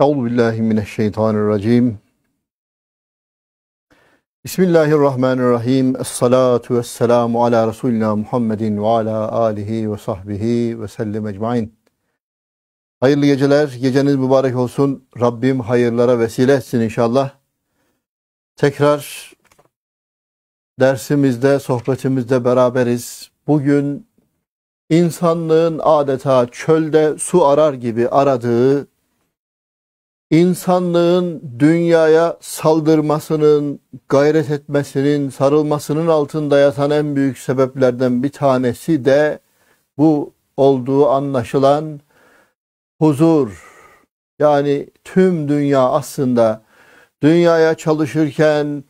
Euzu billahi mineşşeytanirracim. Bismillahirrahmanirrahim. Essalatu vesselamu ala Resulina Muhammedin ve ala alihi ve sahbihi ve sellem ecmaîn. Hayırlı geceler, geceniz mübarek olsun. Rabbim hayırlara vesile etsin inşallah. Tekrar dersimizde, sohbetimizde beraberiz. Bugün insanlığın adeta çölde su arar gibi aradığı insanlığın dünyaya saldırmasının, gayret etmesinin, sarılmasının altında yatan en büyük sebeplerden bir tanesi de bu olduğu anlaşılan huzur. Yani tüm dünya aslında dünyaya çalışırken,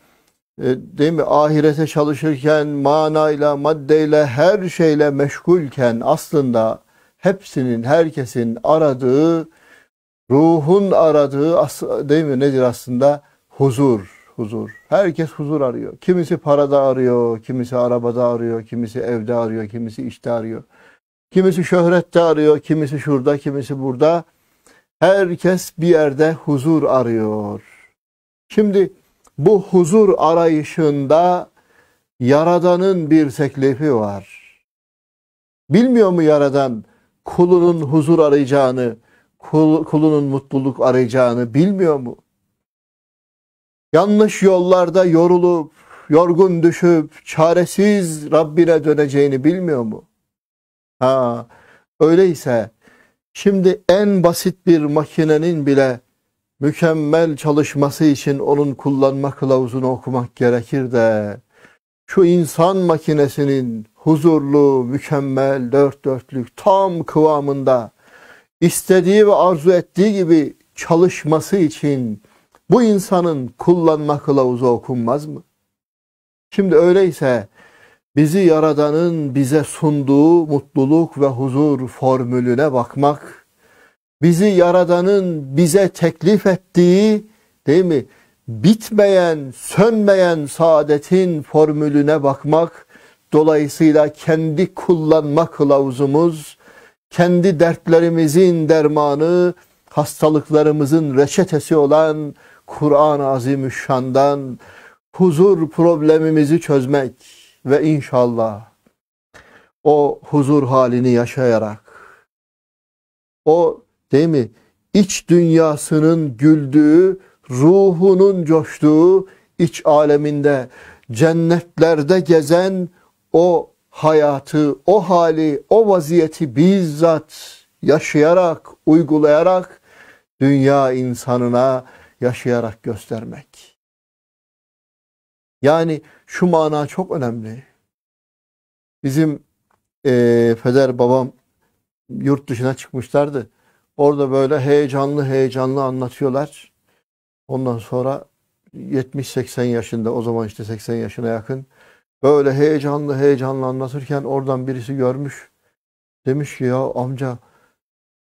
e, değil mi ahirete çalışırken manayla maddeyle her şeyle meşgulken aslında hepsinin herkesin aradığı Ruhun aradığı değil mi nedir aslında? Huzur. Huzur. Herkes huzur arıyor. Kimisi parada arıyor, kimisi arabada arıyor, kimisi evde arıyor, kimisi işte arıyor. Kimisi şöhrette arıyor, kimisi şurada, kimisi burada. Herkes bir yerde huzur arıyor. Şimdi bu huzur arayışında Yaradan'ın bir teklifi var. Bilmiyor mu Yaradan kulunun huzur arayacağını? kul, kulunun mutluluk arayacağını bilmiyor mu? Yanlış yollarda yorulup, yorgun düşüp, çaresiz Rabbine döneceğini bilmiyor mu? Ha, öyleyse şimdi en basit bir makinenin bile mükemmel çalışması için onun kullanma kılavuzunu okumak gerekir de şu insan makinesinin huzurlu, mükemmel, dört dörtlük, tam kıvamında istediği ve arzu ettiği gibi çalışması için bu insanın kullanma kılavuzu okunmaz mı? Şimdi öyleyse bizi Yaradan'ın bize sunduğu mutluluk ve huzur formülüne bakmak, bizi Yaradan'ın bize teklif ettiği değil mi? Bitmeyen, sönmeyen saadetin formülüne bakmak, dolayısıyla kendi kullanma kılavuzumuz, kendi dertlerimizin dermanı, hastalıklarımızın reçetesi olan Kur'an-ı Azimüşşan'dan huzur problemimizi çözmek ve inşallah o huzur halini yaşayarak o değil mi iç dünyasının güldüğü, ruhunun coştuğu iç aleminde cennetlerde gezen o hayatı, o hali, o vaziyeti bizzat yaşayarak, uygulayarak dünya insanına yaşayarak göstermek. Yani şu mana çok önemli. Bizim e, peder babam yurt dışına çıkmışlardı. Orada böyle heyecanlı heyecanlı anlatıyorlar. Ondan sonra 70-80 yaşında o zaman işte 80 yaşına yakın Böyle heyecanlı heyecanlı anlatırken oradan birisi görmüş. Demiş ki ya amca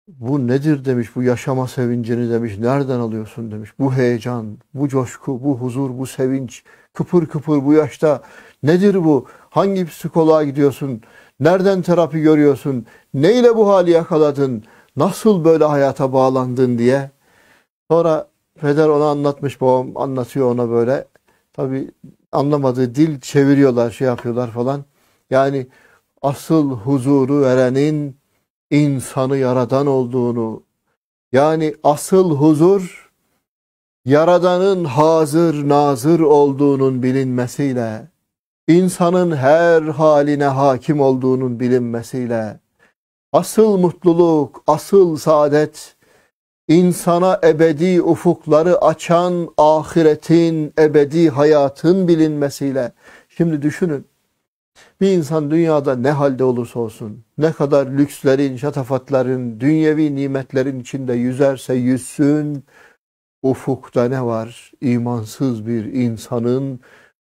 bu nedir demiş, bu yaşama sevincini demiş, nereden alıyorsun demiş. Bu heyecan, bu coşku, bu huzur, bu sevinç, kıpır kıpır bu yaşta nedir bu? Hangi psikoloğa gidiyorsun? Nereden terapi görüyorsun? Neyle bu hali yakaladın? Nasıl böyle hayata bağlandın diye. Sonra peder ona anlatmış, babam anlatıyor ona böyle. Tabii anlamadığı dil çeviriyorlar, şey yapıyorlar falan. Yani asıl huzuru verenin insanı yaradan olduğunu, yani asıl huzur yaradanın hazır nazır olduğunun bilinmesiyle, insanın her haline hakim olduğunun bilinmesiyle, asıl mutluluk, asıl saadet, insana ebedi ufukları açan ahiretin, ebedi hayatın bilinmesiyle. Şimdi düşünün. Bir insan dünyada ne halde olursa olsun, ne kadar lükslerin, şatafatların, dünyevi nimetlerin içinde yüzerse yüzsün, ufukta ne var? İmansız bir insanın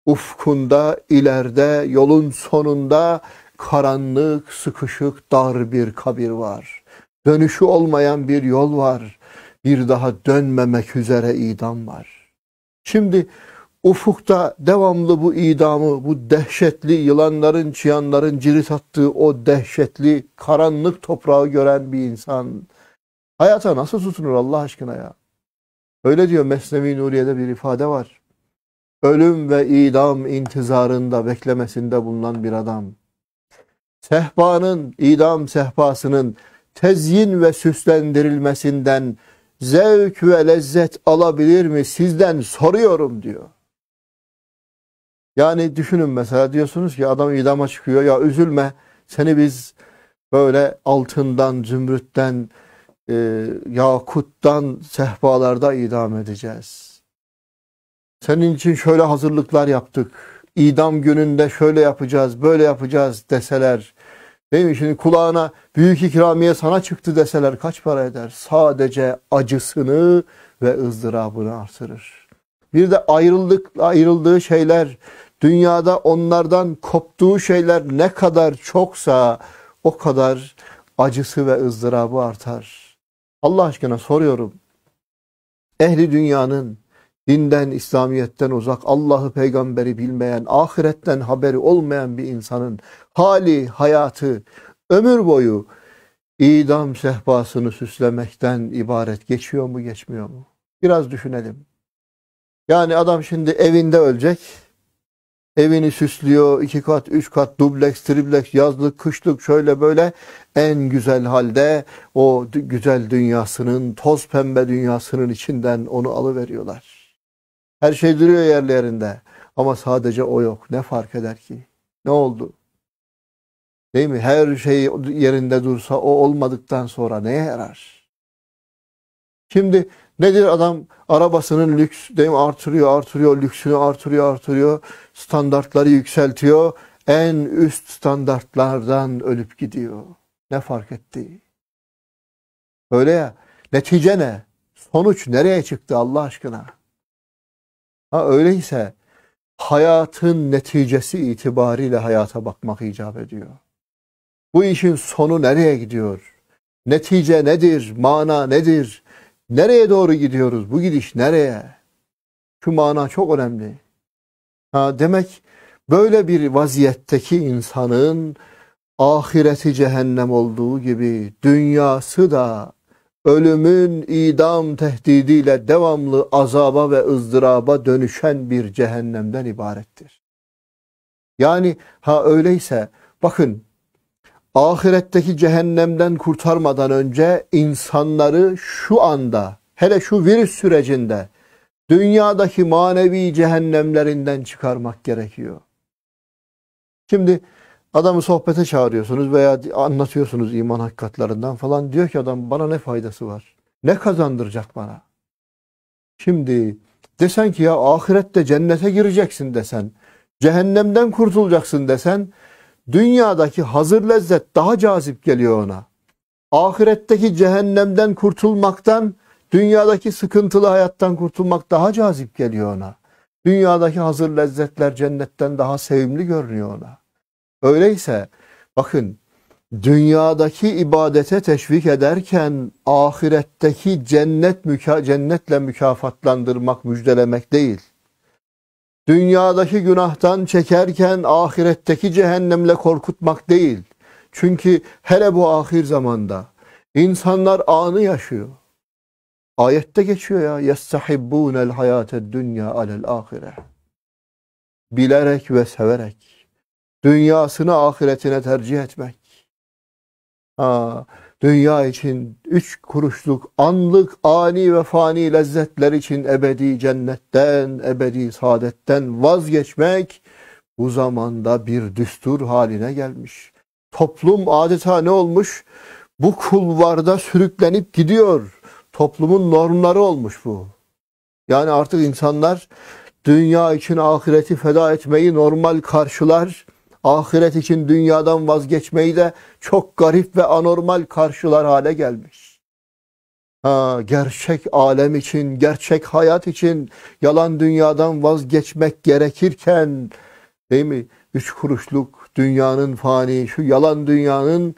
ufkunda, ileride, yolun sonunda karanlık, sıkışık, dar bir kabir var. Dönüşü olmayan bir yol var bir daha dönmemek üzere idam var. Şimdi ufukta devamlı bu idamı, bu dehşetli yılanların, çıyanların cirit attığı o dehşetli karanlık toprağı gören bir insan hayata nasıl tutunur Allah aşkına ya? Öyle diyor Mesnevi Nuriye'de bir ifade var. Ölüm ve idam intizarında beklemesinde bulunan bir adam. Sehpanın, idam sehpasının tezyin ve süslendirilmesinden zevk ve lezzet alabilir mi sizden soruyorum diyor. Yani düşünün mesela diyorsunuz ki adam idama çıkıyor ya üzülme seni biz böyle altından, zümrütten, e, yakuttan sehpalarda idam edeceğiz. Senin için şöyle hazırlıklar yaptık. İdam gününde şöyle yapacağız, böyle yapacağız deseler Değil mi? Şimdi kulağına büyük ikramiye sana çıktı deseler kaç para eder? Sadece acısını ve ızdırabını artırır. Bir de ayrıldık, ayrıldığı şeyler, dünyada onlardan koptuğu şeyler ne kadar çoksa o kadar acısı ve ızdırabı artar. Allah aşkına soruyorum. Ehli dünyanın dinden, İslamiyet'ten uzak, Allah'ı, peygamberi bilmeyen, ahiretten haberi olmayan bir insanın hali, hayatı, ömür boyu idam sehpasını süslemekten ibaret geçiyor mu, geçmiyor mu? Biraz düşünelim. Yani adam şimdi evinde ölecek. Evini süslüyor. iki kat, üç kat, dubleks, tripleks, yazlık, kışlık şöyle böyle en güzel halde o güzel dünyasının, toz pembe dünyasının içinden onu alıveriyorlar. Her şey duruyor yerlerinde. Ama sadece o yok. Ne fark eder ki? Ne oldu? Değil mi? Her şey yerinde dursa o olmadıktan sonra neye yarar? Şimdi nedir adam arabasının lüks değil mi? artırıyor, artırıyor, lüksünü artırıyor, artırıyor. Standartları yükseltiyor. En üst standartlardan ölüp gidiyor. Ne fark etti? Öyle ya. Netice ne? Sonuç nereye çıktı Allah aşkına? Ha öyleyse hayatın neticesi itibariyle hayata bakmak icap ediyor. Bu işin sonu nereye gidiyor? Netice nedir? Mana nedir? Nereye doğru gidiyoruz? Bu gidiş nereye? Şu mana çok önemli. Ha, demek böyle bir vaziyetteki insanın ahireti cehennem olduğu gibi dünyası da ölümün idam tehdidiyle devamlı azaba ve ızdıraba dönüşen bir cehennemden ibarettir. Yani ha öyleyse bakın ahiretteki cehennemden kurtarmadan önce insanları şu anda hele şu virüs sürecinde dünyadaki manevi cehennemlerinden çıkarmak gerekiyor. Şimdi Adamı sohbete çağırıyorsunuz veya anlatıyorsunuz iman hakikatlerinden falan. Diyor ki adam bana ne faydası var? Ne kazandıracak bana? Şimdi desen ki ya ahirette cennete gireceksin desen, cehennemden kurtulacaksın desen, dünyadaki hazır lezzet daha cazip geliyor ona. Ahiretteki cehennemden kurtulmaktan, dünyadaki sıkıntılı hayattan kurtulmak daha cazip geliyor ona. Dünyadaki hazır lezzetler cennetten daha sevimli görünüyor ona. Öyleyse bakın dünyadaki ibadete teşvik ederken ahiretteki cennet müka cennetle mükafatlandırmak, müjdelemek değil. Dünyadaki günahtan çekerken ahiretteki cehennemle korkutmak değil. Çünkü hele bu ahir zamanda insanlar anı yaşıyor. Ayette geçiyor ya yestahibbunel hayated dünya alel ahire. Bilerek ve severek Dünyasını ahiretine tercih etmek. Ha, dünya için üç kuruşluk anlık ani ve fani lezzetler için ebedi cennetten, ebedi saadetten vazgeçmek bu zamanda bir düstur haline gelmiş. Toplum adeta ne olmuş? Bu kulvarda sürüklenip gidiyor. Toplumun normları olmuş bu. Yani artık insanlar dünya için ahireti feda etmeyi normal karşılar ahiret için dünyadan vazgeçmeyi de çok garip ve anormal karşılar hale gelmiş. Ha, gerçek alem için, gerçek hayat için yalan dünyadan vazgeçmek gerekirken değil mi? Üç kuruşluk dünyanın fani, şu yalan dünyanın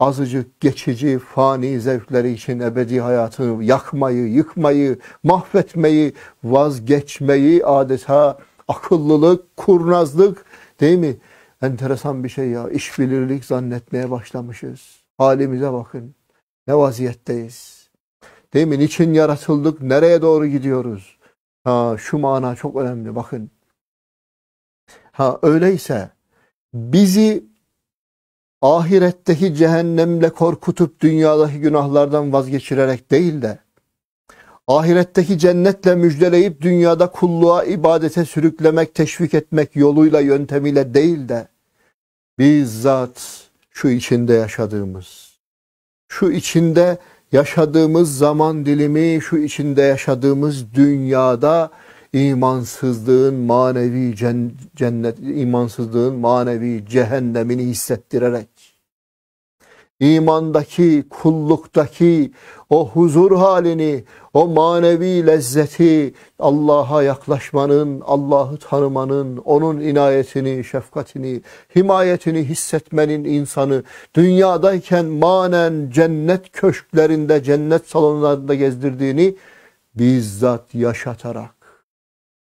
azıcık geçici fani zevkleri için ebedi hayatını yakmayı, yıkmayı, mahvetmeyi, vazgeçmeyi adeta akıllılık, kurnazlık değil mi? Enteresan bir şey ya. İşbilirlik zannetmeye başlamışız. Halimize bakın. Ne vaziyetteyiz. Değil mi? Niçin yaratıldık? Nereye doğru gidiyoruz? Ha, şu mana çok önemli. Bakın. Ha öyleyse bizi ahiretteki cehennemle korkutup dünyadaki günahlardan vazgeçirerek değil de ahiretteki cennetle müjdeleyip dünyada kulluğa, ibadete sürüklemek, teşvik etmek yoluyla, yöntemiyle değil de bizzat şu içinde yaşadığımız, şu içinde yaşadığımız zaman dilimi, şu içinde yaşadığımız dünyada imansızlığın manevi cennet, imansızlığın manevi cehennemini hissettirerek imandaki, kulluktaki o huzur halini, o manevi lezzeti Allah'a yaklaşmanın, Allah'ı tanımanın, onun inayetini, şefkatini, himayetini hissetmenin insanı dünyadayken manen cennet köşklerinde, cennet salonlarında gezdirdiğini bizzat yaşatarak,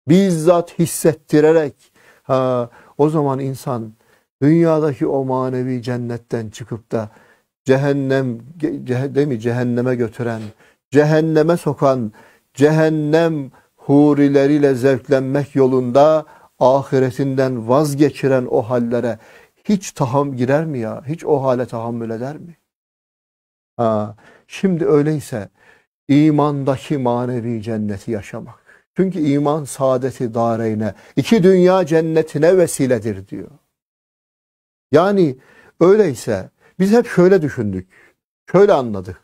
bizzat hissettirerek ha, o zaman insan dünyadaki o manevi cennetten çıkıp da cehennem cehennemi cehenneme götüren cehenneme sokan cehennem hurileriyle zevklenmek yolunda ahiretinden vazgeçiren o hallere hiç taham girer mi ya? Hiç o hale tahammül eder mi? Ha, şimdi öyleyse imandaki manevi cenneti yaşamak. Çünkü iman saadeti dareyne, iki dünya cennetine vesiledir diyor. Yani öyleyse biz hep şöyle düşündük, şöyle anladık.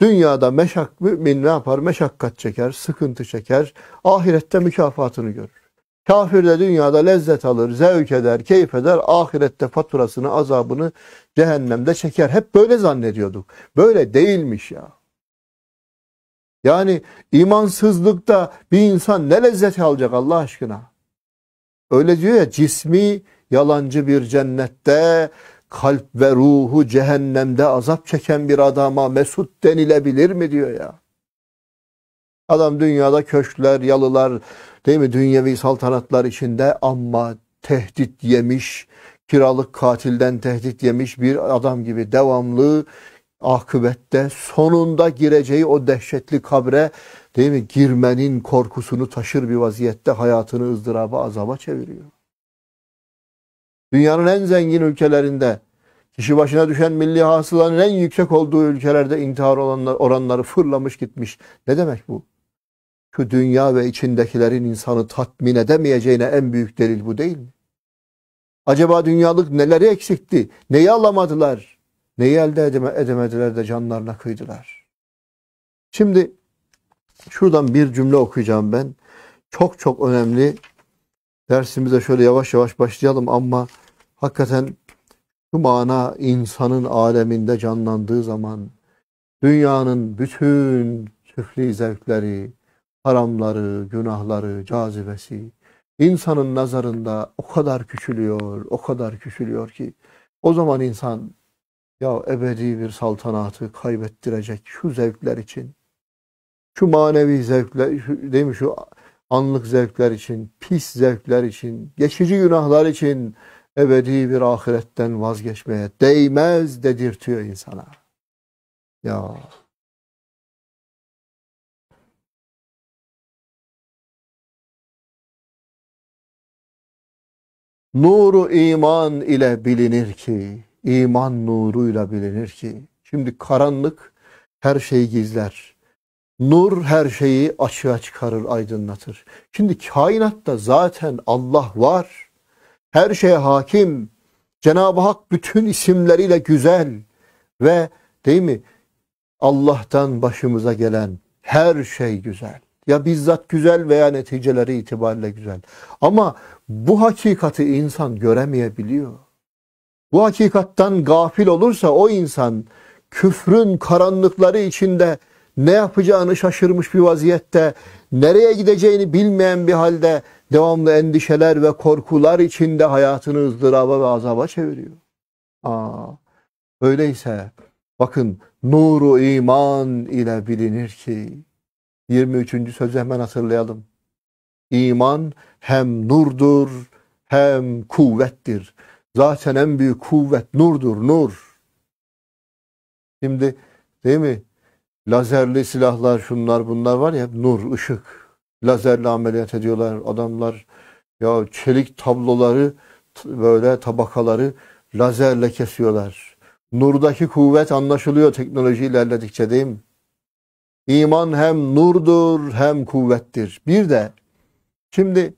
Dünyada meşak, mümin ne yapar? Meşakkat çeker, sıkıntı çeker. Ahirette mükafatını görür. Kafir de dünyada lezzet alır, zevk eder, keyif eder. Ahirette faturasını, azabını cehennemde çeker. Hep böyle zannediyorduk. Böyle değilmiş ya. Yani imansızlıkta bir insan ne lezzet alacak Allah aşkına? Öyle diyor ya cismi yalancı bir cennette kalp ve ruhu cehennemde azap çeken bir adama mesut denilebilir mi diyor ya. Adam dünyada köşkler, yalılar, değil mi dünyevi saltanatlar içinde ama tehdit yemiş, kiralık katilden tehdit yemiş bir adam gibi devamlı akıbette sonunda gireceği o dehşetli kabre değil mi girmenin korkusunu taşır bir vaziyette hayatını ızdıraba azaba çeviriyor. Dünyanın en zengin ülkelerinde Kişi başına düşen milli hasılanın en yüksek olduğu ülkelerde intihar olanlar oranları fırlamış gitmiş. Ne demek bu? Şu dünya ve içindekilerin insanı tatmin edemeyeceğine en büyük delil bu değil mi? Acaba dünyalık neleri eksikti? Neyi alamadılar? Neyi elde edeme, edemediler de canlarına kıydılar? Şimdi şuradan bir cümle okuyacağım ben. Çok çok önemli. Dersimize şöyle yavaş yavaş başlayalım ama hakikaten şu mana insanın aleminde canlandığı zaman dünyanın bütün süfli zevkleri, haramları, günahları, cazibesi insanın nazarında o kadar küçülüyor, o kadar küçülüyor ki o zaman insan ya ebedi bir saltanatı kaybettirecek şu zevkler için, şu manevi zevkler, şu, değil mi şu anlık zevkler için, pis zevkler için, geçici günahlar için ebedi bir ahiretten vazgeçmeye değmez dedirtiyor insana. Ya Nuru iman ile bilinir ki, iman nuruyla bilinir ki. Şimdi karanlık her şeyi gizler. Nur her şeyi açığa çıkarır, aydınlatır. Şimdi kainatta zaten Allah var her şeye hakim. Cenab-ı Hak bütün isimleriyle güzel ve değil mi? Allah'tan başımıza gelen her şey güzel. Ya bizzat güzel veya neticeleri itibariyle güzel. Ama bu hakikati insan göremeyebiliyor. Bu hakikattan gafil olursa o insan küfrün karanlıkları içinde ne yapacağını şaşırmış bir vaziyette, nereye gideceğini bilmeyen bir halde devamlı endişeler ve korkular içinde hayatını ızdıraba ve azaba çeviriyor. Aa, öyleyse bakın nuru iman ile bilinir ki 23. sözü hemen hatırlayalım. İman hem nurdur hem kuvvettir. Zaten en büyük kuvvet nurdur, nur. Şimdi değil mi? Lazerli silahlar şunlar bunlar var ya nur, ışık lazerle ameliyat ediyorlar adamlar. Ya çelik tabloları böyle tabakaları lazerle kesiyorlar. Nurdaki kuvvet anlaşılıyor teknoloji ilerledikçe değil mi? İman hem nurdur hem kuvvettir. Bir de şimdi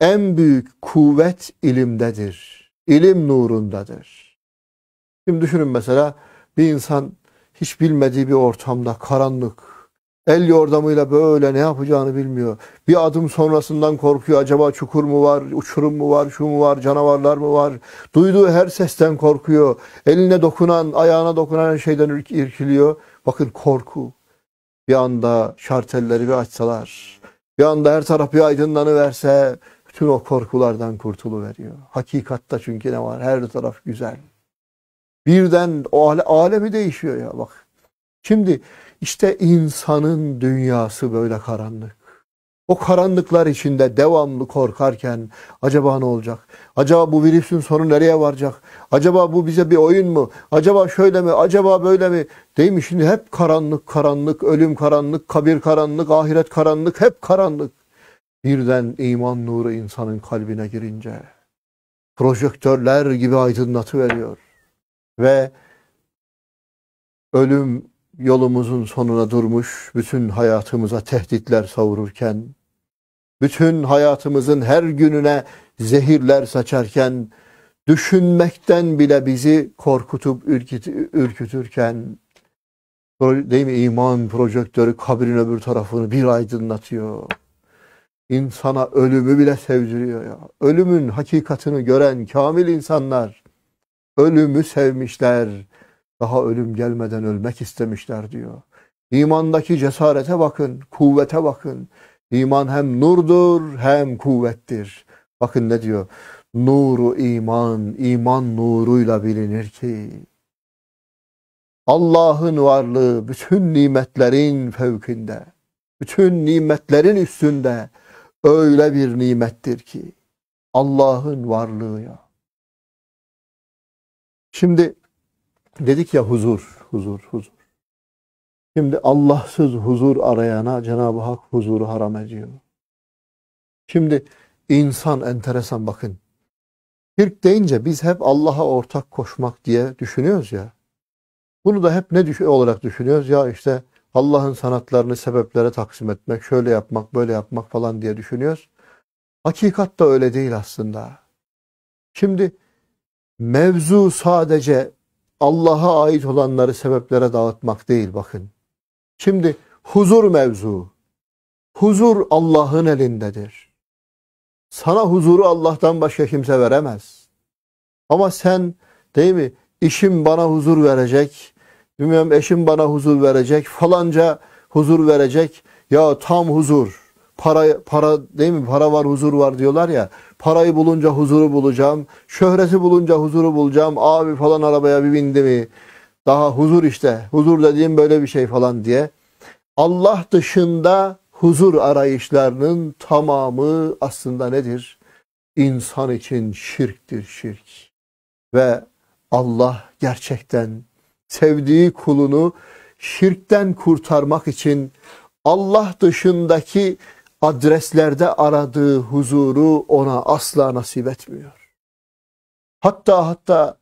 en büyük kuvvet ilimdedir. İlim nurundadır. Şimdi düşünün mesela bir insan hiç bilmediği bir ortamda karanlık, El yordamıyla böyle ne yapacağını bilmiyor. Bir adım sonrasından korkuyor. Acaba çukur mu var, uçurum mu var, şu mu var, canavarlar mı var? Duyduğu her sesten korkuyor. Eline dokunan, ayağına dokunan her şeyden irkiliyor. Bakın korku. Bir anda şartelleri bir açsalar, bir anda her taraf bir aydınlanıverse bütün o korkulardan kurtuluveriyor. Hakikatta çünkü ne var? Her taraf güzel. Birden o alemi değişiyor ya bak. Şimdi işte insanın dünyası böyle karanlık. O karanlıklar içinde devamlı korkarken acaba ne olacak? Acaba bu virüsün sonu nereye varacak? Acaba bu bize bir oyun mu? Acaba şöyle mi? Acaba böyle mi? Değil mi? Şimdi hep karanlık, karanlık, ölüm karanlık, kabir karanlık, ahiret karanlık, hep karanlık. Birden iman nuru insanın kalbine girince projektörler gibi aydınlatı veriyor. Ve ölüm yolumuzun sonuna durmuş, bütün hayatımıza tehditler savururken, bütün hayatımızın her gününe zehirler saçarken, düşünmekten bile bizi korkutup ürkütürken, değil mi iman projektörü kabrin öbür tarafını bir aydınlatıyor. İnsana ölümü bile sevdiriyor ya. Ölümün hakikatini gören kamil insanlar ölümü sevmişler daha ölüm gelmeden ölmek istemişler diyor. İmandaki cesarete bakın, kuvvete bakın. İman hem nurdur hem kuvvettir. Bakın ne diyor? Nuru iman, iman nuruyla bilinir ki Allah'ın varlığı bütün nimetlerin fevkinde, bütün nimetlerin üstünde öyle bir nimettir ki Allah'ın varlığı ya. Şimdi Dedik ya huzur, huzur, huzur. Şimdi Allahsız huzur arayana Cenab-ı Hak huzuru haram ediyor. Şimdi insan enteresan bakın. Şirk deyince biz hep Allah'a ortak koşmak diye düşünüyoruz ya. Bunu da hep ne olarak düşünüyoruz? Ya işte Allah'ın sanatlarını sebeplere taksim etmek, şöyle yapmak, böyle yapmak falan diye düşünüyoruz. Hakikat da öyle değil aslında. Şimdi mevzu sadece Allah'a ait olanları sebeplere dağıtmak değil bakın. Şimdi huzur mevzu. Huzur Allah'ın elindedir. Sana huzuru Allah'tan başka kimse veremez. Ama sen değil mi? İşim bana huzur verecek. Bilmiyorum eşim bana huzur verecek. Falanca huzur verecek. Ya tam huzur. Para para değil mi? Para var, huzur var diyorlar ya. Parayı bulunca huzuru bulacağım. Şöhreti bulunca huzuru bulacağım. Abi falan arabaya bir bindi mi? Daha huzur işte. Huzur dediğim böyle bir şey falan diye. Allah dışında huzur arayışlarının tamamı aslında nedir? İnsan için şirktir şirk. Ve Allah gerçekten sevdiği kulunu şirkten kurtarmak için Allah dışındaki adreslerde aradığı huzuru ona asla nasip etmiyor. Hatta hatta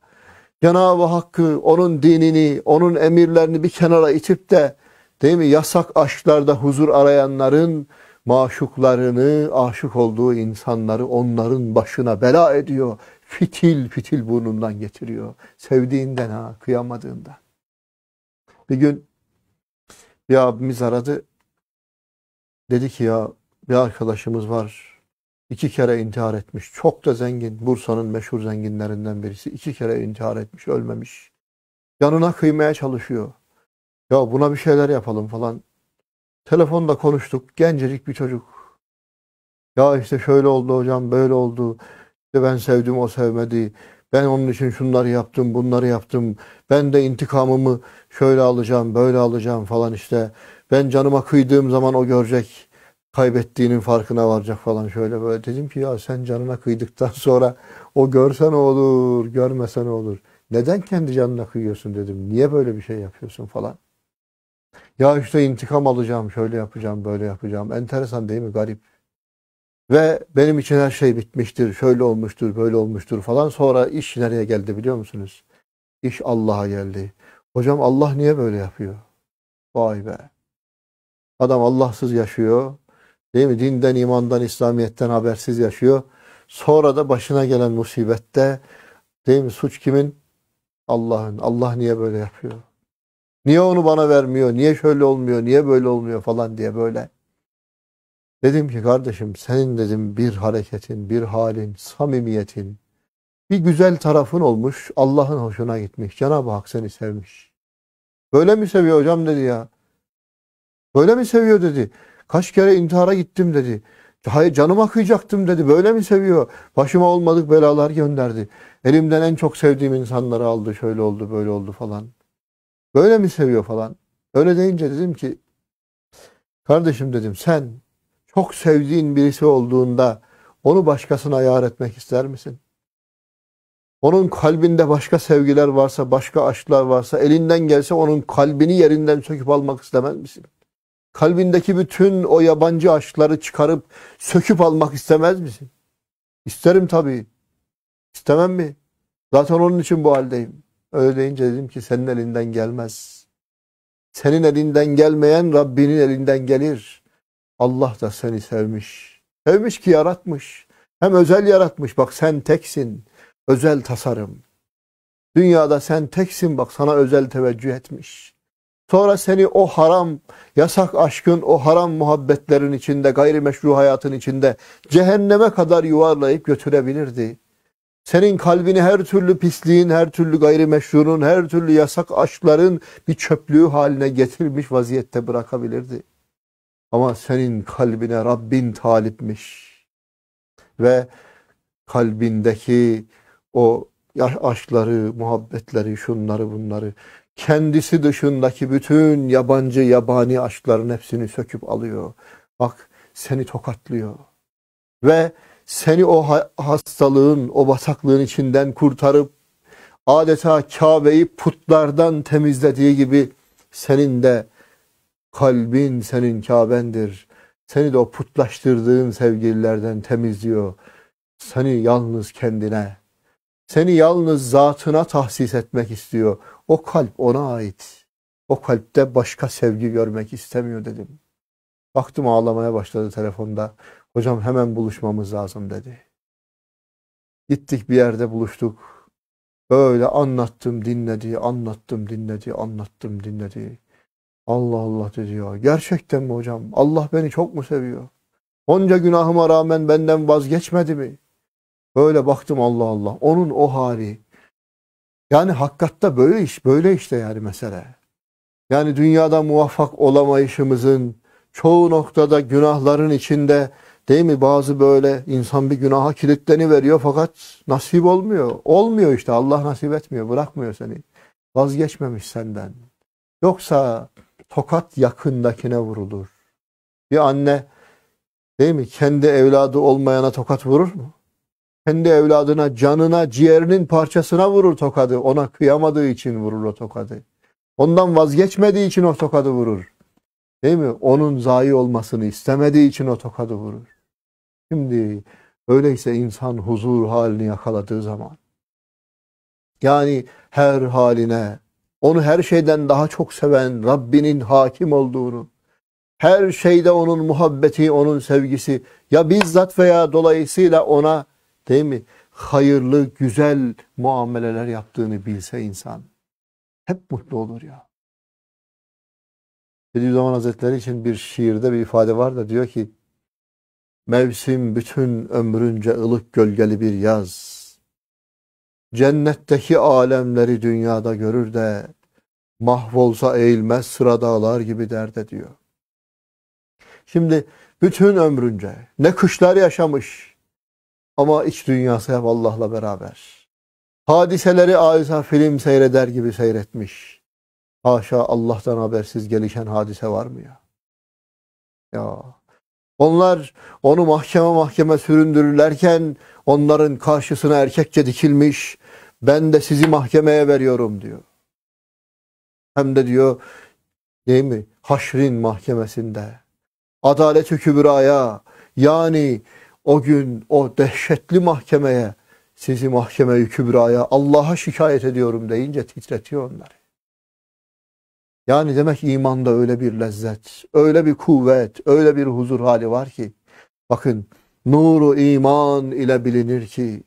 Cenab-ı Hakk'ı, onun dinini, onun emirlerini bir kenara itip de değil mi yasak aşklarda huzur arayanların maşuklarını, aşık olduğu insanları onların başına bela ediyor. Fitil fitil burnundan getiriyor. Sevdiğinden ha, kıyamadığından. Bir gün bir abimiz aradı. Dedi ki ya bir arkadaşımız var. İki kere intihar etmiş. Çok da zengin. Bursa'nın meşhur zenginlerinden birisi. İki kere intihar etmiş, ölmemiş. Yanına kıymaya çalışıyor. Ya buna bir şeyler yapalım falan. Telefonda konuştuk. Gencecik bir çocuk. Ya işte şöyle oldu hocam, böyle oldu. İşte ben sevdim, o sevmedi. Ben onun için şunları yaptım, bunları yaptım. Ben de intikamımı şöyle alacağım, böyle alacağım falan işte. Ben canıma kıydığım zaman o görecek kaybettiğinin farkına varacak falan şöyle böyle. Dedim ki ya sen canına kıydıktan sonra o görsen olur, görmesen olur. Neden kendi canına kıyıyorsun dedim. Niye böyle bir şey yapıyorsun falan. Ya işte intikam alacağım, şöyle yapacağım, böyle yapacağım. Enteresan değil mi? Garip. Ve benim için her şey bitmiştir, şöyle olmuştur, böyle olmuştur falan. Sonra iş nereye geldi biliyor musunuz? İş Allah'a geldi. Hocam Allah niye böyle yapıyor? Vay be. Adam Allahsız yaşıyor. Değil mi? Dinden, imandan, İslamiyet'ten habersiz yaşıyor. Sonra da başına gelen musibette değil mi? Suç kimin? Allah'ın. Allah niye böyle yapıyor? Niye onu bana vermiyor? Niye şöyle olmuyor? Niye böyle olmuyor falan diye böyle. Dedim ki kardeşim senin dedim bir hareketin, bir halin, samimiyetin, bir güzel tarafın olmuş. Allah'ın hoşuna gitmiş. Cenab-ı Hak seni sevmiş. Böyle mi seviyor hocam dedi ya. Böyle mi seviyor dedi. Kaç kere intihara gittim dedi. Hayır canım kıyacaktım dedi. Böyle mi seviyor? Başıma olmadık belalar gönderdi. Elimden en çok sevdiğim insanları aldı. Şöyle oldu, böyle oldu falan. Böyle mi seviyor falan? Öyle deyince dedim ki kardeşim dedim sen çok sevdiğin birisi olduğunda onu başkasına yar etmek ister misin? Onun kalbinde başka sevgiler varsa, başka aşklar varsa elinden gelse onun kalbini yerinden söküp almak istemez misin? kalbindeki bütün o yabancı aşkları çıkarıp söküp almak istemez misin? İsterim tabii. İstemem mi? Zaten onun için bu haldeyim. Öyle deyince dedim ki senin elinden gelmez. Senin elinden gelmeyen Rabbinin elinden gelir. Allah da seni sevmiş. Sevmiş ki yaratmış. Hem özel yaratmış. Bak sen teksin. Özel tasarım. Dünyada sen teksin bak sana özel teveccüh etmiş. Sonra seni o haram, yasak aşkın, o haram muhabbetlerin içinde, gayrimeşru hayatın içinde cehenneme kadar yuvarlayıp götürebilirdi. Senin kalbini her türlü pisliğin, her türlü gayrimeşrunun, her türlü yasak aşkların bir çöplüğü haline getirmiş vaziyette bırakabilirdi. Ama senin kalbine Rabbin talipmiş. Ve kalbindeki o aşkları, muhabbetleri, şunları bunları kendisi dışındaki bütün yabancı yabani aşkların hepsini söküp alıyor. Bak seni tokatlıyor. Ve seni o hastalığın, o bataklığın içinden kurtarıp adeta Kabe'yi putlardan temizlediği gibi senin de kalbin senin Kabe'ndir. Seni de o putlaştırdığın sevgililerden temizliyor. Seni yalnız kendine seni yalnız zatına tahsis etmek istiyor. O kalp ona ait. O kalpte başka sevgi görmek istemiyor dedim. Baktım ağlamaya başladı telefonda. Hocam hemen buluşmamız lazım dedi. Gittik bir yerde buluştuk. Böyle anlattım dinledi, anlattım dinledi, anlattım dinledi. Allah Allah dedi ya. Gerçekten mi hocam? Allah beni çok mu seviyor? Onca günahıma rağmen benden vazgeçmedi mi? Böyle baktım Allah Allah. Onun o hali. Yani hakikatta böyle iş, böyle işte yani mesele. Yani dünyada muvaffak olamayışımızın çoğu noktada günahların içinde değil mi bazı böyle insan bir günaha kilitleni veriyor fakat nasip olmuyor. Olmuyor işte Allah nasip etmiyor, bırakmıyor seni. Vazgeçmemiş senden. Yoksa tokat yakındakine vurulur. Bir anne değil mi kendi evladı olmayana tokat vurur mu? kendi evladına, canına, ciğerinin parçasına vurur tokadı. Ona kıyamadığı için vurur o tokadı. Ondan vazgeçmediği için o tokadı vurur. Değil mi? Onun zayi olmasını istemediği için o tokadı vurur. Şimdi öyleyse insan huzur halini yakaladığı zaman yani her haline onu her şeyden daha çok seven Rabbinin hakim olduğunu her şeyde onun muhabbeti, onun sevgisi ya bizzat veya dolayısıyla ona değil mi? Hayırlı, güzel muameleler yaptığını bilse insan hep mutlu olur ya. Bediüzzaman Hazretleri için bir şiirde bir ifade var da diyor ki Mevsim bütün ömrünce ılık gölgeli bir yaz. Cennetteki alemleri dünyada görür de mahvolsa eğilmez sıra dağlar gibi derde diyor. Şimdi bütün ömrünce ne kışlar yaşamış, ama iç dünyası hep Allah'la beraber. Hadiseleri adeta film seyreder gibi seyretmiş. Haşa Allah'tan habersiz gelişen hadise var mı ya? Ya onlar onu mahkeme mahkeme süründürürlerken onların karşısına erkekçe dikilmiş. Ben de sizi mahkemeye veriyorum diyor. Hem de diyor değil mi? Haşrin mahkemesinde. Adalet-i Kübra'ya yani o gün o dehşetli mahkemeye sizi mahkeme-i kübraya Allah'a şikayet ediyorum deyince titretiyor onları. Yani demek imanda öyle bir lezzet, öyle bir kuvvet, öyle bir huzur hali var ki bakın nuru iman ile bilinir ki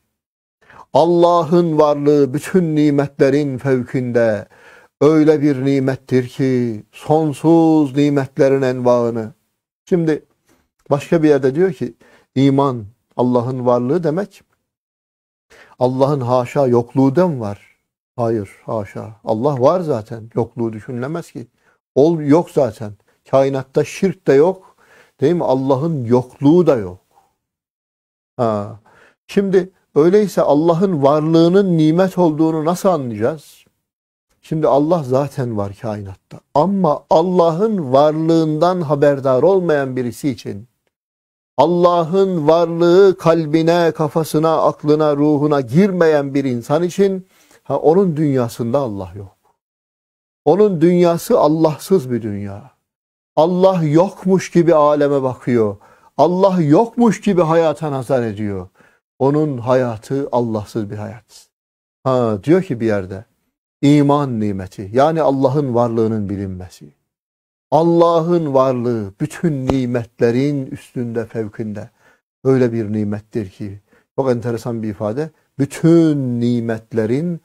Allah'ın varlığı bütün nimetlerin fevkinde öyle bir nimettir ki sonsuz nimetlerin envaını. Şimdi başka bir yerde diyor ki İman Allah'ın varlığı demek. Allah'ın haşa yokluğu dem var? Hayır haşa. Allah var zaten. Yokluğu düşünülemez ki. Ol yok zaten. Kainatta şirk de yok. Değil mi? Allah'ın yokluğu da yok. Ha. Şimdi öyleyse Allah'ın varlığının nimet olduğunu nasıl anlayacağız? Şimdi Allah zaten var kainatta. Ama Allah'ın varlığından haberdar olmayan birisi için Allah'ın varlığı kalbine, kafasına, aklına, ruhuna girmeyen bir insan için ha, onun dünyasında Allah yok. Onun dünyası Allahsız bir dünya. Allah yokmuş gibi aleme bakıyor. Allah yokmuş gibi hayata nazar ediyor. Onun hayatı Allahsız bir hayat. Ha, diyor ki bir yerde iman nimeti yani Allah'ın varlığının bilinmesi. Allah'ın varlığı bütün nimetlerin üstünde fevkinde. Öyle bir nimettir ki çok enteresan bir ifade. Bütün nimetlerin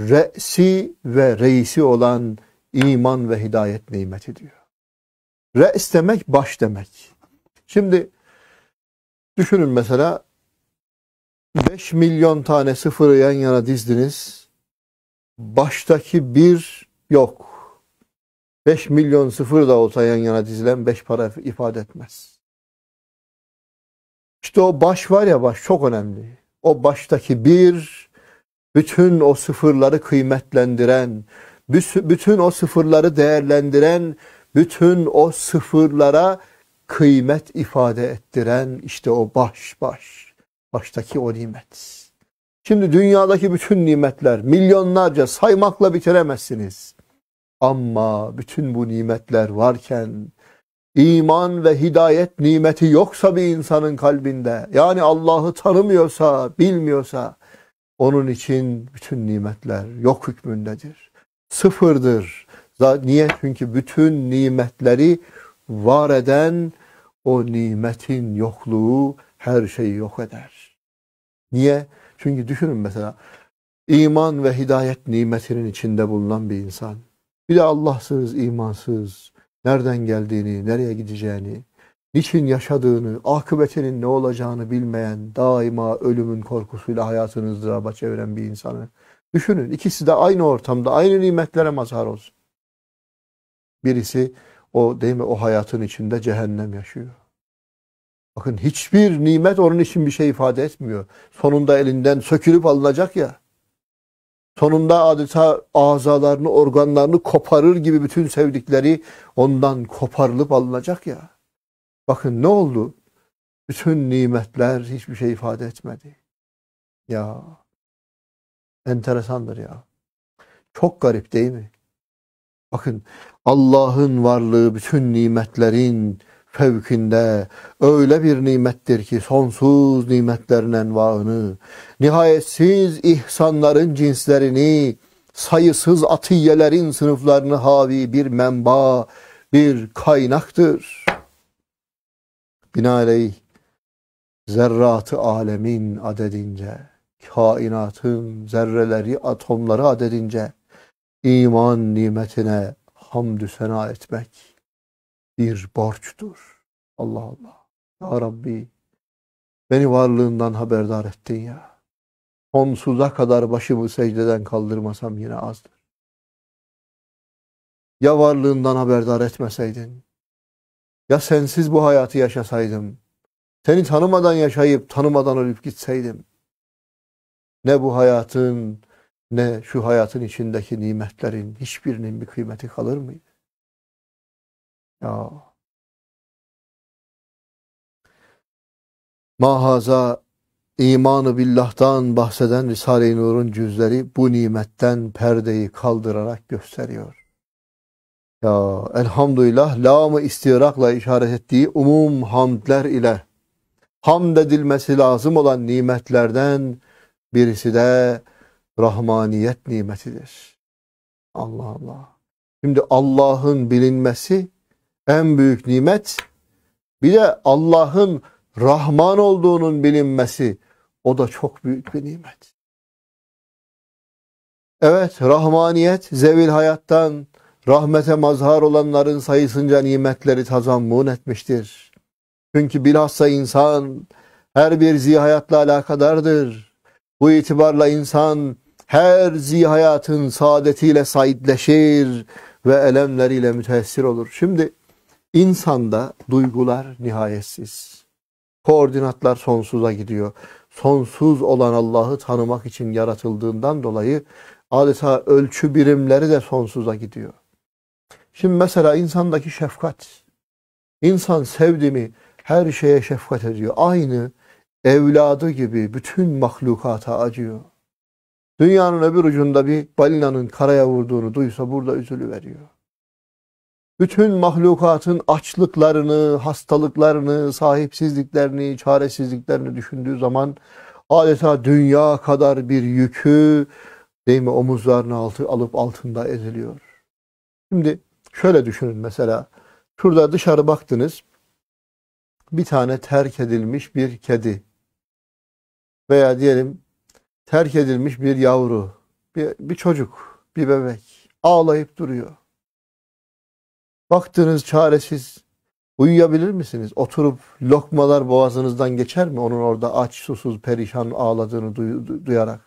re'si ve reisi olan iman ve hidayet nimeti diyor. Re's demek baş demek. Şimdi düşünün mesela 5 milyon tane sıfırı yan yana dizdiniz. Baştaki bir yok. 5 milyon sıfır da olsa yan yana dizilen 5 para ifade etmez. İşte o baş var ya baş çok önemli. O baştaki bir, bütün o sıfırları kıymetlendiren, bütün o sıfırları değerlendiren, bütün o sıfırlara kıymet ifade ettiren işte o baş baş. Baştaki o nimet. Şimdi dünyadaki bütün nimetler milyonlarca saymakla bitiremezsiniz. Ama bütün bu nimetler varken iman ve hidayet nimeti yoksa bir insanın kalbinde yani Allah'ı tanımıyorsa, bilmiyorsa onun için bütün nimetler yok hükmündedir. Sıfırdır. Niye? Çünkü bütün nimetleri var eden o nimetin yokluğu her şeyi yok eder. Niye? Çünkü düşünün mesela iman ve hidayet nimetinin içinde bulunan bir insan. Bir de Allahsız, imansız, nereden geldiğini, nereye gideceğini, niçin yaşadığını, akıbetinin ne olacağını bilmeyen, daima ölümün korkusuyla hayatını ızdıraba çeviren bir insanı düşünün. İkisi de aynı ortamda, aynı nimetlere mazhar olsun. Birisi o değil mi o hayatın içinde cehennem yaşıyor. Bakın hiçbir nimet onun için bir şey ifade etmiyor. Sonunda elinden sökülüp alınacak ya. Sonunda adeta azalarını, organlarını koparır gibi bütün sevdikleri ondan koparılıp alınacak ya. Bakın ne oldu? Bütün nimetler hiçbir şey ifade etmedi. Ya enteresandır ya. Çok garip değil mi? Bakın Allah'ın varlığı bütün nimetlerin fevkinde öyle bir nimettir ki sonsuz nimetlerin envaını, nihayetsiz ihsanların cinslerini, sayısız atiyelerin sınıflarını havi bir menba, bir kaynaktır. Binaenaleyh zerratı alemin adedince, kainatın zerreleri, atomları adedince iman nimetine hamdü sena etmek bir borçtur. Allah Allah. Ya Rabbi beni varlığından haberdar ettin ya. Sonsuza kadar başımı secdeden kaldırmasam yine azdır. Ya varlığından haberdar etmeseydin. Ya sensiz bu hayatı yaşasaydım. Seni tanımadan yaşayıp tanımadan ölüp gitseydim. Ne bu hayatın ne şu hayatın içindeki nimetlerin hiçbirinin bir kıymeti kalır mıydı? Ya. Mahaza imanı billah'tan bahseden Risale-i Nur'un cüzleri bu nimetten perdeyi kaldırarak gösteriyor. Ya elhamdülillah lamı istirakla işaret ettiği umum hamdler ile hamd edilmesi lazım olan nimetlerden birisi de rahmaniyet nimetidir. Allah Allah. Şimdi Allah'ın bilinmesi en büyük nimet. Bir de Allah'ın Rahman olduğunun bilinmesi. O da çok büyük bir nimet. Evet, rahmaniyet zevil hayattan rahmete mazhar olanların sayısınca nimetleri tazammun etmiştir. Çünkü bilhassa insan her bir zihayatla alakadardır. Bu itibarla insan her zihayatın saadetiyle saidleşir ve elemleriyle müteessir olur. Şimdi İnsanda duygular nihayetsiz. Koordinatlar sonsuza gidiyor. Sonsuz olan Allah'ı tanımak için yaratıldığından dolayı adeta ölçü birimleri de sonsuza gidiyor. Şimdi mesela insandaki şefkat. İnsan sevdi mi her şeye şefkat ediyor. Aynı evladı gibi bütün mahlukata acıyor. Dünyanın öbür ucunda bir balinanın karaya vurduğunu duysa burada üzülü veriyor bütün mahlukatın açlıklarını, hastalıklarını, sahipsizliklerini, çaresizliklerini düşündüğü zaman adeta dünya kadar bir yükü değil mi omuzlarına altı, alıp altında eziliyor. Şimdi şöyle düşünün mesela. Şurada dışarı baktınız. Bir tane terk edilmiş bir kedi veya diyelim terk edilmiş bir yavru, bir, bir çocuk, bir bebek ağlayıp duruyor. Baktınız çaresiz. Uyuyabilir misiniz? Oturup lokmalar boğazınızdan geçer mi? Onun orada aç, susuz, perişan ağladığını duy duyarak.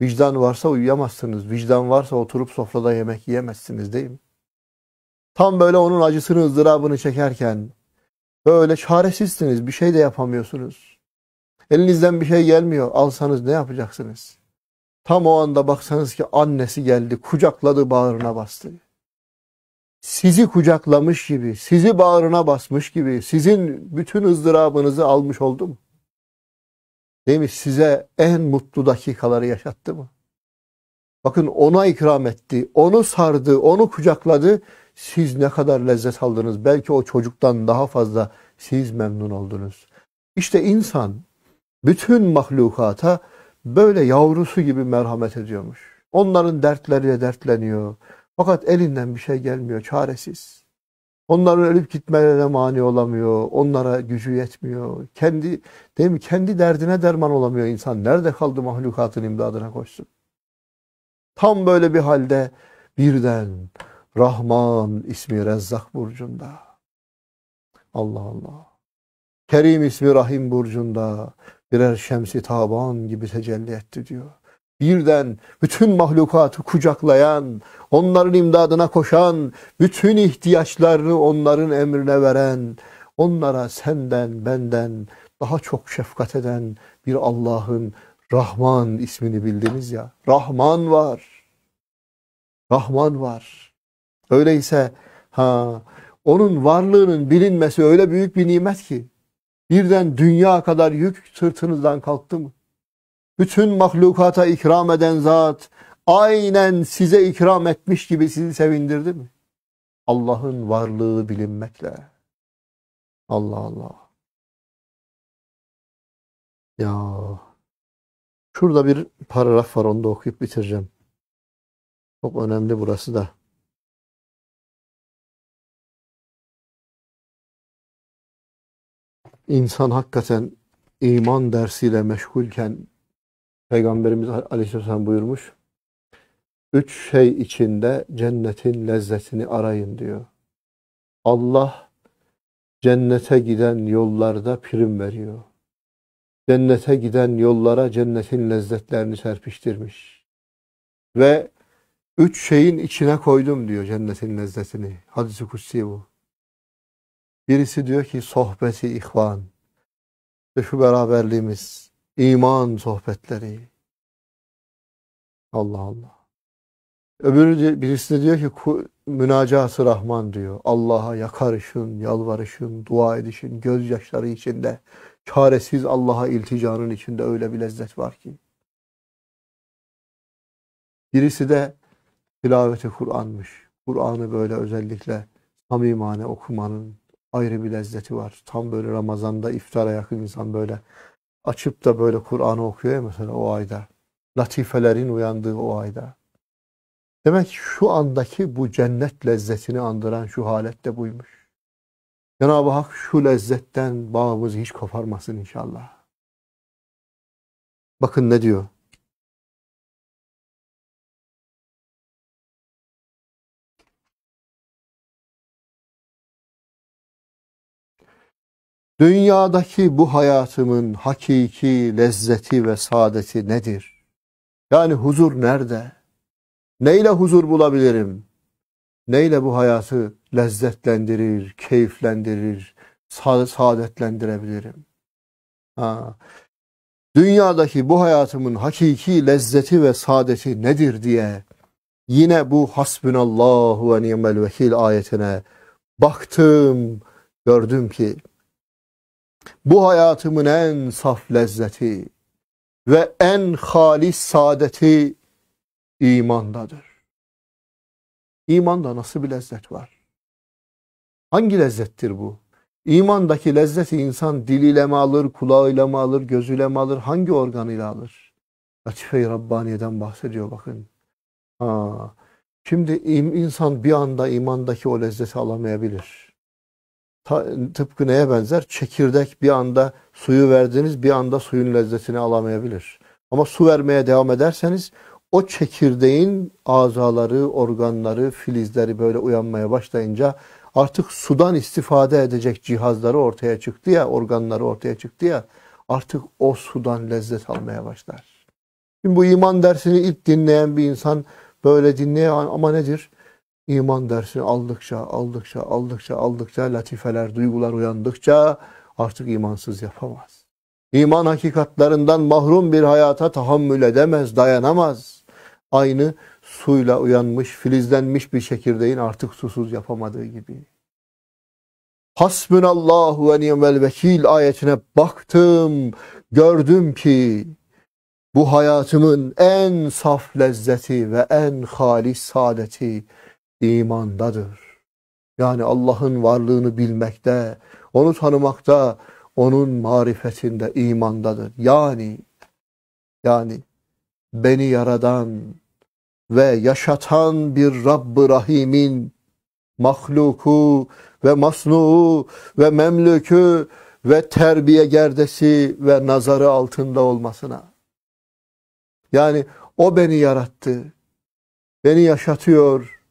Vicdan varsa uyuyamazsınız. Vicdan varsa oturup sofrada yemek yiyemezsiniz değil mi? Tam böyle onun acısını, ızdırabını çekerken böyle çaresizsiniz. Bir şey de yapamıyorsunuz. Elinizden bir şey gelmiyor. Alsanız ne yapacaksınız? Tam o anda baksanız ki annesi geldi, kucakladı, bağrına bastı sizi kucaklamış gibi, sizi bağrına basmış gibi, sizin bütün ızdırabınızı almış oldu mu? Değil mi? Size en mutlu dakikaları yaşattı mı? Bakın ona ikram etti, onu sardı, onu kucakladı. Siz ne kadar lezzet aldınız. Belki o çocuktan daha fazla siz memnun oldunuz. İşte insan bütün mahlukata böyle yavrusu gibi merhamet ediyormuş. Onların dertleriyle dertleniyor. Fakat elinden bir şey gelmiyor, çaresiz. Onların ölüp gitmelerine mani olamıyor, onlara gücü yetmiyor. Kendi değil mi? Kendi derdine derman olamıyor insan. Nerede kaldı mahlukatın imdadına koşsun? Tam böyle bir halde birden Rahman ismi Rezzak burcunda. Allah Allah. Kerim ismi Rahim burcunda birer şemsi taban gibi tecelli etti diyor birden bütün mahlukatı kucaklayan, onların imdadına koşan, bütün ihtiyaçlarını onların emrine veren, onlara senden, benden daha çok şefkat eden bir Allah'ın Rahman ismini bildiniz ya. Rahman var. Rahman var. Öyleyse ha onun varlığının bilinmesi öyle büyük bir nimet ki birden dünya kadar yük sırtınızdan kalktı mı? bütün mahlukata ikram eden zat aynen size ikram etmiş gibi sizi sevindirdi mi? Allah'ın varlığı bilinmekle. Allah Allah. Ya şurada bir paragraf var onu da okuyup bitireceğim. Çok önemli burası da. İnsan hakikaten iman dersiyle meşgulken Peygamberimiz Aleyhisselam buyurmuş. Üç şey içinde cennetin lezzetini arayın diyor. Allah cennete giden yollarda prim veriyor. Cennete giden yollara cennetin lezzetlerini serpiştirmiş. Ve üç şeyin içine koydum diyor cennetin lezzetini. Hadis-i kutsi bu. Birisi diyor ki sohbeti ihvan. Şu beraberliğimiz, iman sohbetleri. Allah Allah. Öbürü birisi de diyor ki münacası Rahman diyor. Allah'a yakarışın, yalvarışın, dua edişin, gözyaşları içinde, çaresiz Allah'a ilticanın içinde öyle bir lezzet var ki. Birisi de tilaveti Kur'an'mış. Kur'an'ı böyle özellikle samimane okumanın ayrı bir lezzeti var. Tam böyle Ramazan'da iftara yakın insan böyle açıp da böyle Kur'an'ı okuyor ya mesela o ayda. Latifelerin uyandığı o ayda. Demek şu andaki bu cennet lezzetini andıran şu halet de buymuş. Cenab-ı Hak şu lezzetten bağımızı hiç koparmasın inşallah. Bakın ne diyor? Dünyadaki bu hayatımın hakiki lezzeti ve saadeti nedir? Yani huzur nerede? Neyle huzur bulabilirim? Neyle bu hayatı lezzetlendirir, keyiflendirir, saadetlendirebilirim? Ha. Dünyadaki bu hayatımın hakiki lezzeti ve saadeti nedir diye yine bu hasbunallahu ve ni'mel vekil ayetine baktım, gördüm ki bu hayatımın en saf lezzeti ve en halis saadeti imandadır. İmanda nasıl bir lezzet var? Hangi lezzettir bu? İmandaki lezzeti insan diliyle mi alır, kulağıyla mı alır, gözüyle mi alır, hangi organıyla alır? Latife-i Rabbaniye'den bahsediyor bakın. Ha. Şimdi insan bir anda imandaki o lezzeti alamayabilir. Ta, tıpkı neye benzer? Çekirdek bir anda suyu verdiniz, bir anda suyun lezzetini alamayabilir. Ama su vermeye devam ederseniz o çekirdeğin azaları, organları, filizleri böyle uyanmaya başlayınca artık sudan istifade edecek cihazları ortaya çıktı ya, organları ortaya çıktı ya artık o sudan lezzet almaya başlar. Şimdi bu iman dersini ilk dinleyen bir insan böyle dinleye ama nedir? İman dersi aldıkça, aldıkça, aldıkça, aldıkça, latifeler, duygular uyandıkça artık imansız yapamaz. İman hakikatlerinden mahrum bir hayata tahammül edemez, dayanamaz. Aynı suyla uyanmış, filizlenmiş bir çekirdeğin artık susuz yapamadığı gibi. Hasbunallahu ve ni'mel vekil ayetine baktım, gördüm ki bu hayatımın en saf lezzeti ve en halis saadeti imandadır. Yani Allah'ın varlığını bilmekte, onu tanımakta, onun marifetinde imandadır. Yani yani beni yaradan ve yaşatan bir Rabb-ı Rahim'in mahluku ve masnuu ve memlükü ve terbiye gerdesi ve nazarı altında olmasına. Yani o beni yarattı. Beni yaşatıyor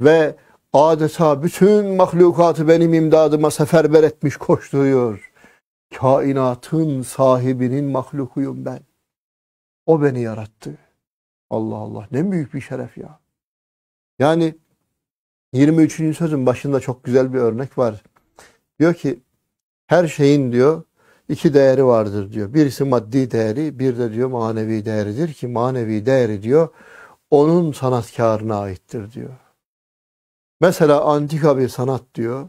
ve adeta bütün mahlukatı benim imdadıma seferber etmiş koşturuyor. Kainatın sahibinin mahlukuyum ben. O beni yarattı. Allah Allah ne büyük bir şeref ya. Yani 23. sözün başında çok güzel bir örnek var. Diyor ki her şeyin diyor iki değeri vardır diyor. Birisi maddi değeri, bir de diyor manevi değeridir ki manevi değeri diyor onun sanatkarına aittir diyor. Mesela antika bir sanat diyor.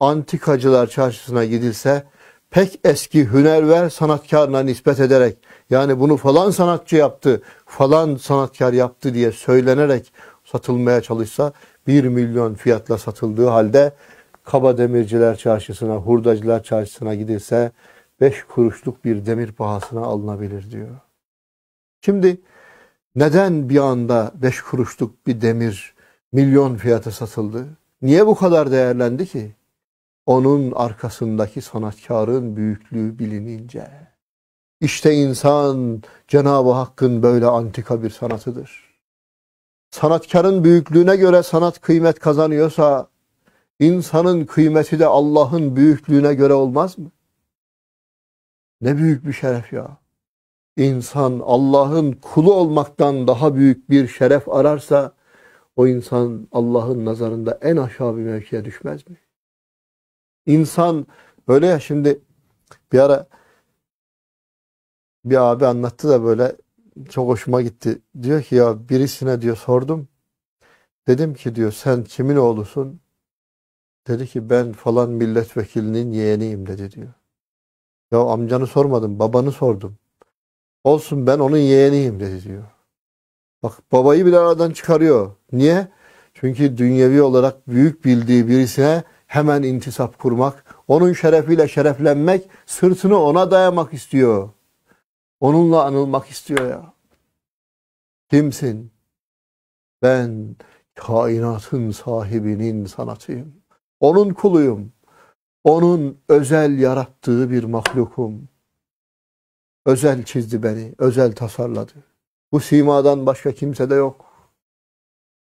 Antikacılar çarşısına gidilse pek eski hünerver sanatkarına nispet ederek yani bunu falan sanatçı yaptı, falan sanatkar yaptı diye söylenerek satılmaya çalışsa 1 milyon fiyatla satıldığı halde Kaba Demirciler Çarşısı'na, Hurdacılar Çarşısı'na gidilse 5 kuruşluk bir demir pahasına alınabilir diyor. Şimdi neden bir anda 5 kuruşluk bir demir milyon fiyata satıldı. Niye bu kadar değerlendi ki? Onun arkasındaki sanatkarın büyüklüğü bilinince. İşte insan Cenab-ı Hakk'ın böyle antika bir sanatıdır. Sanatkarın büyüklüğüne göre sanat kıymet kazanıyorsa insanın kıymeti de Allah'ın büyüklüğüne göre olmaz mı? Ne büyük bir şeref ya. İnsan Allah'ın kulu olmaktan daha büyük bir şeref ararsa o insan Allah'ın nazarında en aşağı bir mevkiye düşmez mi? İnsan öyle ya şimdi bir ara bir abi anlattı da böyle çok hoşuma gitti. Diyor ki ya birisine diyor sordum. Dedim ki diyor sen kimin oğlusun? Dedi ki ben falan milletvekilinin yeğeniyim dedi diyor. Ya amcanı sormadım babanı sordum. Olsun ben onun yeğeniyim dedi diyor. Bak babayı bile aradan çıkarıyor. Niye? Çünkü dünyevi olarak büyük bildiği birisine hemen intisap kurmak, onun şerefiyle şereflenmek, sırtını ona dayamak istiyor. Onunla anılmak istiyor ya. Kimsin? Ben kainatın sahibinin sanatıyım. Onun kuluyum. Onun özel yarattığı bir mahlukum. Özel çizdi beni, özel tasarladı. Bu simadan başka kimse de yok.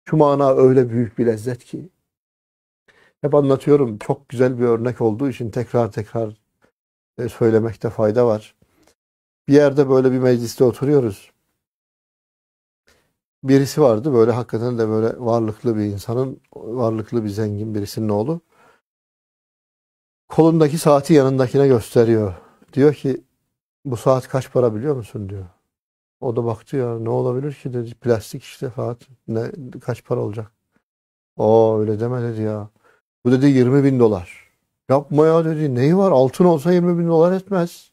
Şu mana öyle büyük bir lezzet ki. Hep anlatıyorum. Çok güzel bir örnek olduğu için tekrar tekrar e, söylemekte fayda var. Bir yerde böyle bir mecliste oturuyoruz. Birisi vardı böyle hakikaten de böyle varlıklı bir insanın, varlıklı bir zengin birisinin oğlu. Kolundaki saati yanındakine gösteriyor. Diyor ki bu saat kaç para biliyor musun diyor. O da baktı ya ne olabilir ki dedi. Plastik işte Fatih. Ne, kaç para olacak? O öyle deme dedi ya. Bu dedi 20 bin dolar. Yapma ya dedi. Neyi var? Altın olsa 20 bin dolar etmez.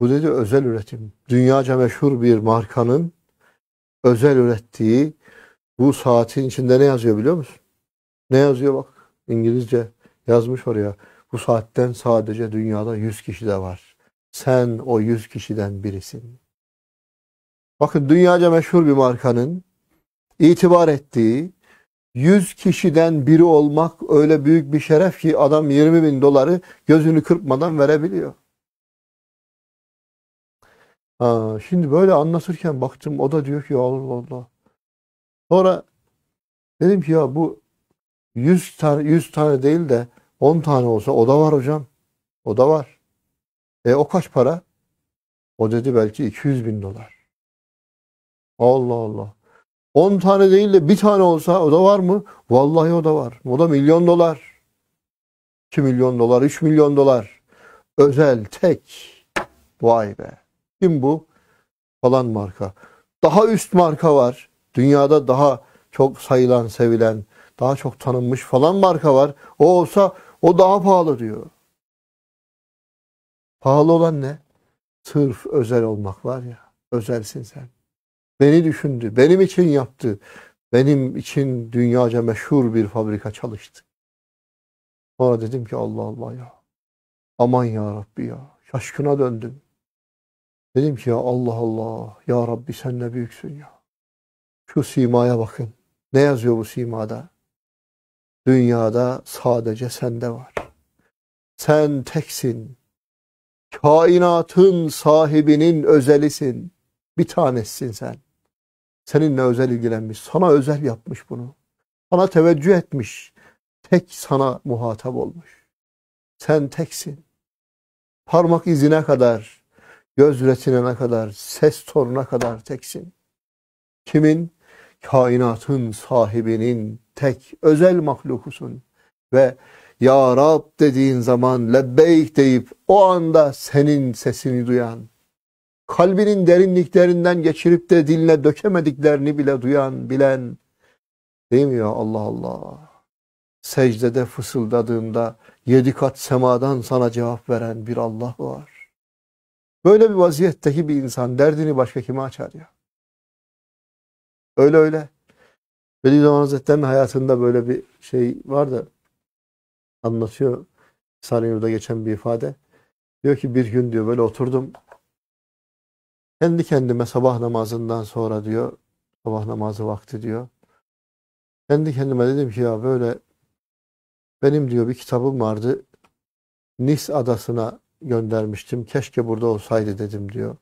Bu dedi özel üretim. Dünyaca meşhur bir markanın özel ürettiği bu saatin içinde ne yazıyor biliyor musun? Ne yazıyor bak. İngilizce yazmış oraya. Bu saatten sadece dünyada 100 kişi de var. Sen o 100 kişiden birisin. Bakın dünyaca meşhur bir markanın itibar ettiği 100 kişiden biri olmak öyle büyük bir şeref ki adam 20 bin doları gözünü kırpmadan verebiliyor. Ha, şimdi böyle anlatırken baktım o da diyor ki Allah Allah. Sonra dedim ki ya bu 100 tane 100 tane değil de 10 tane olsa o da var hocam. O da var. E o kaç para? O dedi belki 200 bin dolar. Allah Allah. 10 tane değil de bir tane olsa o da var mı? Vallahi o da var. O da milyon dolar. 2 milyon dolar, 3 milyon dolar. Özel, tek. Vay be. Kim bu? Falan marka. Daha üst marka var. Dünyada daha çok sayılan, sevilen, daha çok tanınmış falan marka var. O olsa o daha pahalı diyor. Pahalı olan ne? Sırf özel olmak var ya. Özelsin sen. Beni düşündü, benim için yaptı. Benim için dünyaca meşhur bir fabrika çalıştı. Sonra dedim ki Allah Allah ya. Aman ya Rabbi ya. Şaşkına döndüm. Dedim ki ya Allah Allah. Ya Rabbi sen ne büyüksün ya. Şu simaya bakın. Ne yazıyor bu simada? Dünyada sadece sende var. Sen teksin. Kainatın sahibinin özelisin. Bir tanesin sen. Seninle özel ilgilenmiş. Sana özel yapmış bunu. Sana teveccüh etmiş. Tek sana muhatap olmuş. Sen teksin. Parmak izine kadar, göz retinene kadar, ses tonuna kadar teksin. Kimin? Kainatın sahibinin tek özel mahlukusun. Ve Ya Rab dediğin zaman lebbeyk deyip o anda senin sesini duyan, kalbinin derinliklerinden geçirip de diline dökemediklerini bile duyan, bilen değil mi ya Allah Allah? Secdede fısıldadığında yedi kat semadan sana cevap veren bir Allah var. Böyle bir vaziyetteki bir insan derdini başka kime açar ya? Öyle öyle. Bediüzzaman Hazretleri'nin hayatında böyle bir şey vardı. anlatıyor. Sarıyur'da geçen bir ifade. Diyor ki bir gün diyor böyle oturdum kendi kendime sabah namazından sonra diyor, sabah namazı vakti diyor. Kendi kendime dedim ki ya böyle benim diyor bir kitabım vardı. Nis adasına göndermiştim. Keşke burada olsaydı dedim diyor.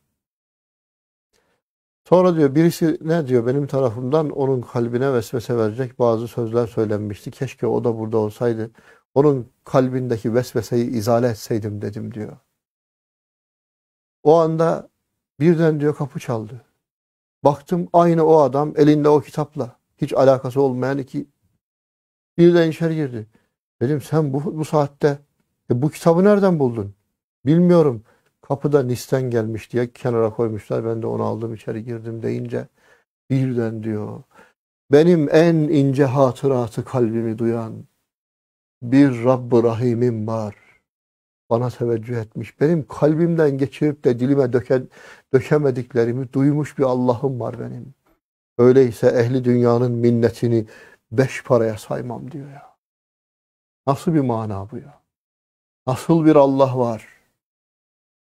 Sonra diyor birisi ne diyor benim tarafımdan onun kalbine vesvese verecek bazı sözler söylenmişti. Keşke o da burada olsaydı. Onun kalbindeki vesveseyi izale etseydim dedim diyor. O anda Birden diyor kapı çaldı. Baktım aynı o adam elinde o kitapla. Hiç alakası olmayan iki. Birden içeri girdi. Dedim sen bu, bu saatte e, bu kitabı nereden buldun? Bilmiyorum. Kapıda Nis'ten gelmiş diye kenara koymuşlar. Ben de onu aldım içeri girdim deyince birden diyor. Benim en ince hatıratı kalbimi duyan bir Rabb-ı Rahim'im var bana teveccüh etmiş. Benim kalbimden geçirip de dilime döken, dökemediklerimi duymuş bir Allah'ım var benim. Öyleyse ehli dünyanın minnetini beş paraya saymam diyor ya. Nasıl bir mana bu ya? Nasıl bir Allah var?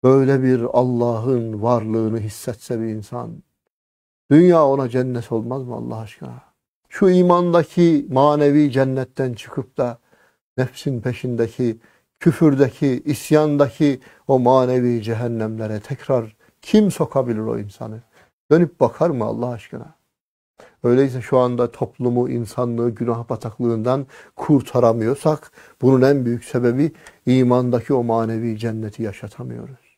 Böyle bir Allah'ın varlığını hissetse bir insan, dünya ona cennet olmaz mı Allah aşkına? Şu imandaki manevi cennetten çıkıp da nefsin peşindeki küfürdeki, isyandaki o manevi cehennemlere tekrar kim sokabilir o insanı? Dönüp bakar mı Allah aşkına? Öyleyse şu anda toplumu, insanlığı günah bataklığından kurtaramıyorsak bunun en büyük sebebi imandaki o manevi cenneti yaşatamıyoruz.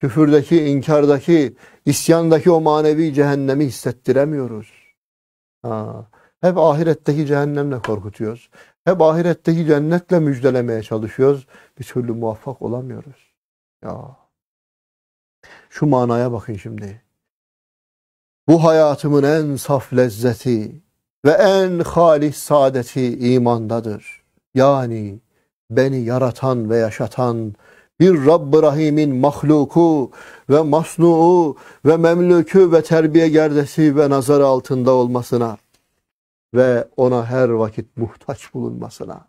Küfürdeki, inkardaki, isyandaki o manevi cehennemi hissettiremiyoruz. Ha, hep ahiretteki cehennemle korkutuyoruz. Hep ahiretteki cennetle müjdelemeye çalışıyoruz. Bir türlü muvaffak olamıyoruz. Ya. Şu manaya bakın şimdi. Bu hayatımın en saf lezzeti ve en halis saadeti imandadır. Yani beni yaratan ve yaşatan bir Rabb-ı Rahim'in mahluku ve masnuu ve memlükü ve terbiye gerdesi ve nazar altında olmasına ve ona her vakit muhtaç bulunmasına.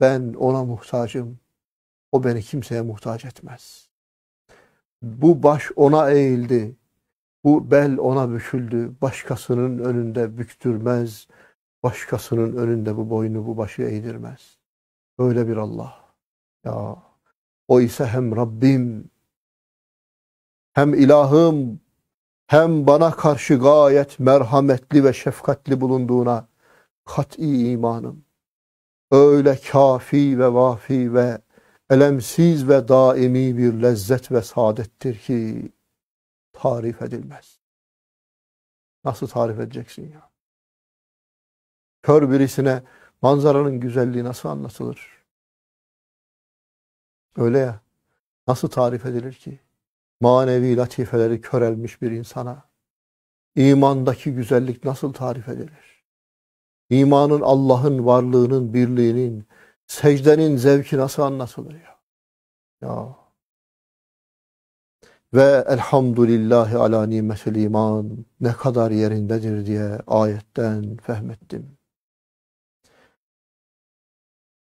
Ben ona muhtacım. O beni kimseye muhtaç etmez. Bu baş ona eğildi. Bu bel ona büküldü. Başkasının önünde büktürmez. Başkasının önünde bu boynu bu başı eğdirmez. Böyle bir Allah. Ya o ise hem Rabbim hem ilahım hem bana karşı gayet merhametli ve şefkatli bulunduğuna kat'i imanım. Öyle kafi ve vafi ve elemsiz ve daimi bir lezzet ve saadettir ki tarif edilmez. Nasıl tarif edeceksin ya? Kör birisine manzaranın güzelliği nasıl anlatılır? Öyle ya. Nasıl tarif edilir ki? manevi latifeleri körelmiş bir insana imandaki güzellik nasıl tarif edilir? İmanın Allah'ın varlığının, birliğinin, secdenin zevki nasıl anlatılır ya? Ya. Ve elhamdülillahi ala nimetil iman ne kadar yerindedir diye ayetten fehmettim.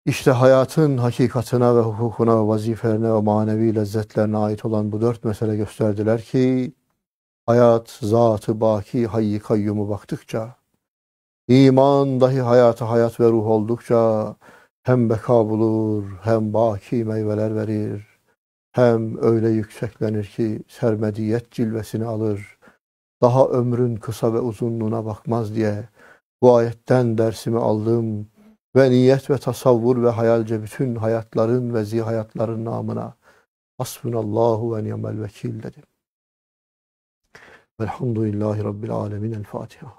İşte hayatın hakikatine ve hukukuna ve vazifelerine ve manevi lezzetlerine ait olan bu dört mesele gösterdiler ki hayat zatı baki hayyi kayyumu baktıkça iman dahi hayata hayat ve ruh oldukça hem beka bulur hem baki meyveler verir hem öyle yükseklenir ki sermediyet cilvesini alır daha ömrün kısa ve uzunluğuna bakmaz diye bu ayetten dersimi aldım ve niyet ve tasavvur ve hayalce bütün hayatların ve zihayatların namına hasbunallahu ve ni'mel vekil dedim. Velhamdülillahi Rabbil alemin. El Fatiha.